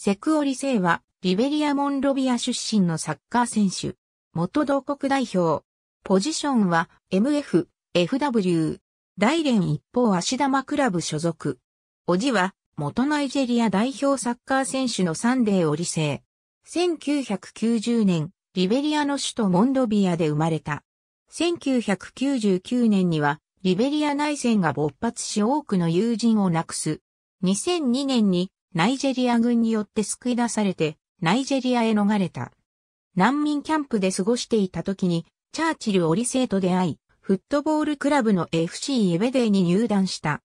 セクオリセイは、リベリア・モンロビア出身のサッカー選手。元同国代表。ポジションは、MF、FW。大連一方足玉クラブ所属。おじは、元ナイジェリア代表サッカー選手のサンデーオリセイ。1990年、リベリアの首都モンロビアで生まれた。1999年には、リベリア内戦が勃発し多くの友人を亡くす。2002年にナイジェリア軍によって救い出されて、ナイジェリアへ逃れた。難民キャンプで過ごしていた時に、チャーチル・オリセイと出会い、フットボールクラブの FC エベデーに入団した。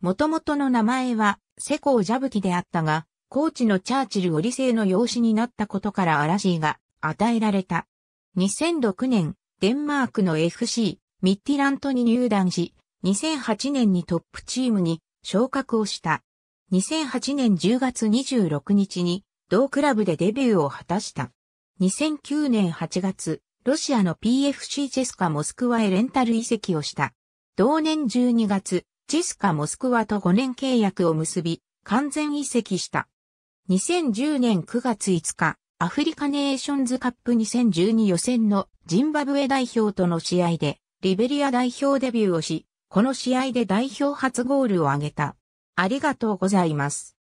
元々の名前は、セコー・ジャブキであったが、コーチのチャーチル・オリセイの養子になったことからアラシーが与えられた。2006年、デンマークの FC、ミッティラントに入団し、2008年にトップチームに昇格をした。2008年10月26日に同クラブでデビューを果たした。2009年8月、ロシアの PFC チェスカモスクワへレンタル移籍をした。同年12月、チェスカモスクワと5年契約を結び、完全移籍した。2010年9月5日、アフリカネーションズカップ2012予選のジンバブエ代表との試合で、リベリア代表デビューをし、この試合で代表初ゴールを挙げた。ありがとうございます。